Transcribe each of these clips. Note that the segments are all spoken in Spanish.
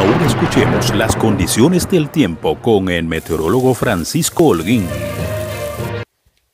Ahora escuchemos las condiciones del tiempo con el meteorólogo Francisco Holguín.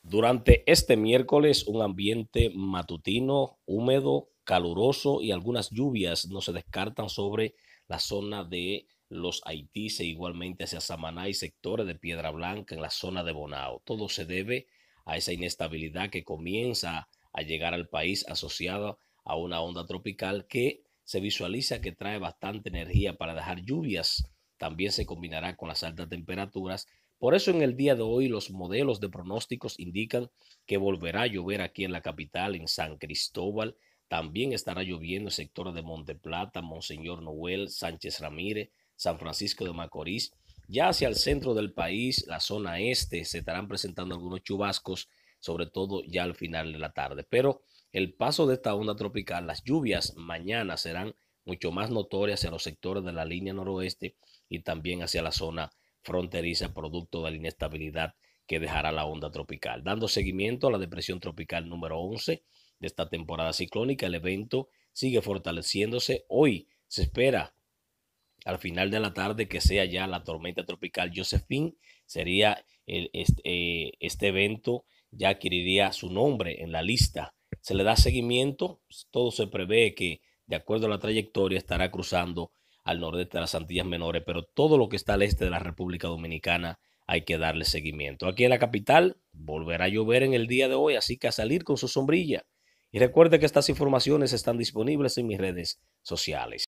Durante este miércoles, un ambiente matutino, húmedo, caluroso y algunas lluvias no se descartan sobre la zona de los haitíes e igualmente hacia Samaná y sectores de Piedra Blanca en la zona de Bonao. Todo se debe a esa inestabilidad que comienza a llegar al país asociada a una onda tropical que se visualiza que trae bastante energía para dejar lluvias. También se combinará con las altas temperaturas. Por eso en el día de hoy los modelos de pronósticos indican que volverá a llover aquí en la capital, en San Cristóbal. También estará lloviendo en sectores de Monte Plata, Monseñor Noel, Sánchez Ramírez, San Francisco de Macorís. Ya hacia el centro del país, la zona este, se estarán presentando algunos chubascos sobre todo ya al final de la tarde. Pero el paso de esta onda tropical, las lluvias mañana serán mucho más notorias hacia los sectores de la línea noroeste y también hacia la zona fronteriza, producto de la inestabilidad que dejará la onda tropical. Dando seguimiento a la depresión tropical número 11 de esta temporada ciclónica, el evento sigue fortaleciéndose. Hoy se espera al final de la tarde que sea ya la tormenta tropical Josephine. Sería este, eh, este evento ya adquiriría su nombre en la lista. Se le da seguimiento, todo se prevé que de acuerdo a la trayectoria estará cruzando al nordeste de las Antillas Menores, pero todo lo que está al este de la República Dominicana hay que darle seguimiento. Aquí en la capital volverá a llover en el día de hoy, así que a salir con su sombrilla. Y recuerde que estas informaciones están disponibles en mis redes sociales.